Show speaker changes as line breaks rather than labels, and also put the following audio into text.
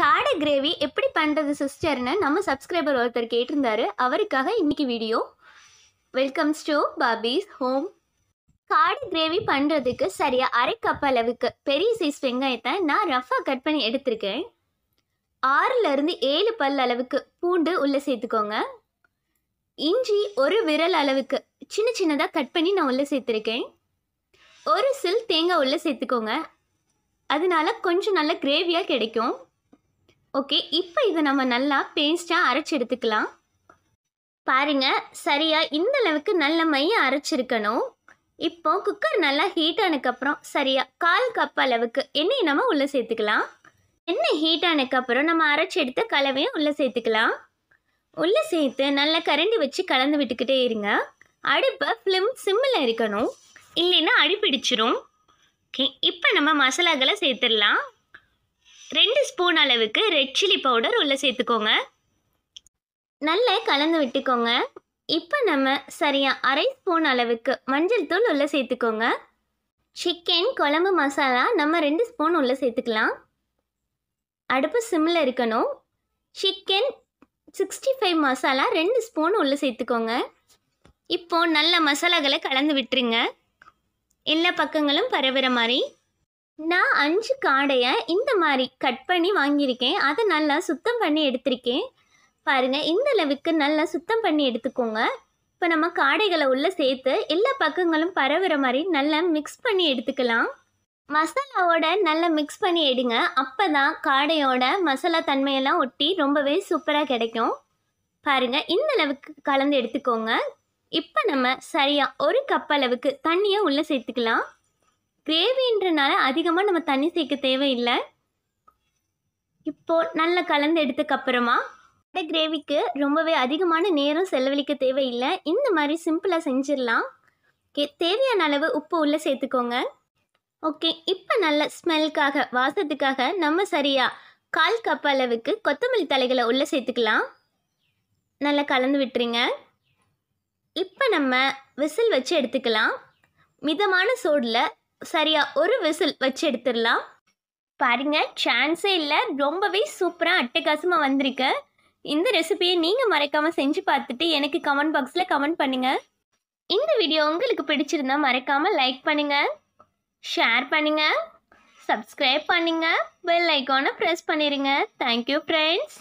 காடை கிரேவி எப்படி பண்ணுறது சிஸ்டர்னு நம்ம சப்ஸ்கிரைபர் ஒருத்தர் கேட்டிருந்தாரு அவருக்காக இன்றைக்கி video welcome to Bobby's home காடை கிரேவி பண்ணுறதுக்கு சரியாக அரை கப் அளவுக்கு பெரிய சைஸ் வெங்காயத்தை நான் ரஃபாக கட் பண்ணி எடுத்திருக்கேன் ஆறுலேருந்து ஏழு பல் அளவுக்கு பூண்டு உள்ளே சேர்த்துக்கோங்க இஞ்சி ஒரு விரல் அளவுக்கு சின்ன சின்னதாக கட் பண்ணி நான் உள்ளே சேர்த்துருக்கேன் ஒரு சில் தேங்காய் உள்ளே சேர்த்துக்கோங்க அதனால கொஞ்சம் நல்ல கிரேவியாக கிடைக்கும் ஓகே இப்போ இதை நம்ம நல்லா பேஸ்ட்டாக அரைச்சி எடுத்துக்கலாம் பாருங்கள் சரியாக இந்த அளவுக்கு நல்ல மைய அரைச்சிருக்கணும் இப்போ குக்கர் நல்லா ஹீட் ஆனதுக்கப்புறம் சரியாக கால் கப் அளவுக்கு எண்ணெய் நம்ம உள்ளே சேர்த்துக்கலாம் எண்ணெய் ஹீட் ஆனதுக்கப்புறம் நம்ம அரைச்சி எடுத்த கலவையும் உள்ளே சேர்த்துக்கலாம் உள்ளே சேர்த்து நல்லா கரண்டி வச்சு கலந்து விட்டுக்கிட்டே இருங்க அடுப்பை ஃப்ளிம் சிம்மில் இருக்கணும் இல்லைன்னா அடிப்பிடிச்சிரும் ஓகே இப்போ நம்ம மசாலாக்களை சேர்த்துடலாம் ரெண்டு ஸ்பூன் அளவுக்கு ரெட் சில்லி பவுடர் உள்ளே சேர்த்துக்கோங்க நல்லா கலந்து விட்டுக்கோங்க இப்போ நம்ம சரியாக அரை ஸ்பூன் அளவுக்கு மஞ்சள் தூள் உள்ளே சேர்த்துக்கோங்க சிக்கன் குழம்பு மசாலா நம்ம ரெண்டு ஸ்பூன் உள்ளே சேர்த்துக்கலாம் அடுப்பு சிம்மில் இருக்கணும் சிக்கன் சிக்ஸ்டி ஃபைவ் மசாலா ரெண்டு ஸ்பூன் உள்ளே சேர்த்துக்கோங்க இப்போது நல்ல மசாலாக்களை கலந்து விட்டுருங்க எல்லா பக்கங்களும் பரவுகிற மாதிரி நான் அஞ்சு காடையை இந்த மாதிரி கட் பண்ணி வாங்கியிருக்கேன் அதை நல்லா சுத்தம் பண்ணி எடுத்திருக்கேன் பாருங்கள் இந்த அளவுக்கு நல்லா சுத்தம் பண்ணி எடுத்துக்கோங்க இப்போ நம்ம காடைகளை உள்ளே சேர்த்து எல்லா பக்கங்களும் பரவுற மாதிரி நல்லா மிக்ஸ் பண்ணி எடுத்துக்கலாம் மசாலாவோட நல்லா மிக்ஸ் பண்ணி எடுங்க அப்போ தான் காடையோட மசாலா தன்மையெல்லாம் ஒட்டி ரொம்பவே சூப்பராக கிடைக்கும் பாருங்கள் இந்த அளவுக்கு கலந்து எடுத்துக்கோங்க இப்போ நம்ம சரியாக ஒரு கப் அளவுக்கு தண்ணியை உள்ளே சேர்த்துக்கலாம் கிரேவின்றனால அதிகமாக நம்ம தண்ணி சேர்க்க தேவையில்லை இப்போது நல்லா கலந்து எடுத்ததுக்கப்புறமா இந்த கிரேவிக்கு ரொம்பவே அதிகமான நேரம் செலவழிக்க தேவையில்லை இந்த மாதிரி சிம்பிளாக செஞ்சிடலாம் ஓகே தேவையான அளவு உப்பு உள்ளே சேர்த்துக்கோங்க ஓகே இப்போ நல்ல ஸ்மெல்க்காக வாசத்துக்காக நம்ம சரியாக கால் கப் அளவுக்கு கொத்தமல்லி தலைகளை உள்ளே சேர்த்துக்கலாம் நல்லா கலந்து விட்டுருங்க இப்போ நம்ம விசில் வச்சு எடுத்துக்கலாம் மிதமான சோடில் சரியா ஒரு விசில் வச்சு எடுத்துடலாம் பாருங்க சான்ஸே இல்லை ரொம்பவே சூப்பராக அட்டகாசமாக வந்திருக்கு இந்த ரெசிபியை நீங்கள் மறக்காமல் செஞ்சு பார்த்துட்டு எனக்கு கமெண்ட் பாக்ஸில் கமெண்ட் பண்ணுங்கள் இந்த வீடியோ உங்களுக்கு பிடிச்சிருந்தா மறக்காமல் லைக் பண்ணுங்கள் ஷேர் பண்ணுங்கள் சப்ஸ்கிரைப் பண்ணுங்கள் பெல் ஐக்கானை ப்ரெஸ் பண்ணிடுங்க தேங்க்யூ ஃப்ரெண்ட்ஸ்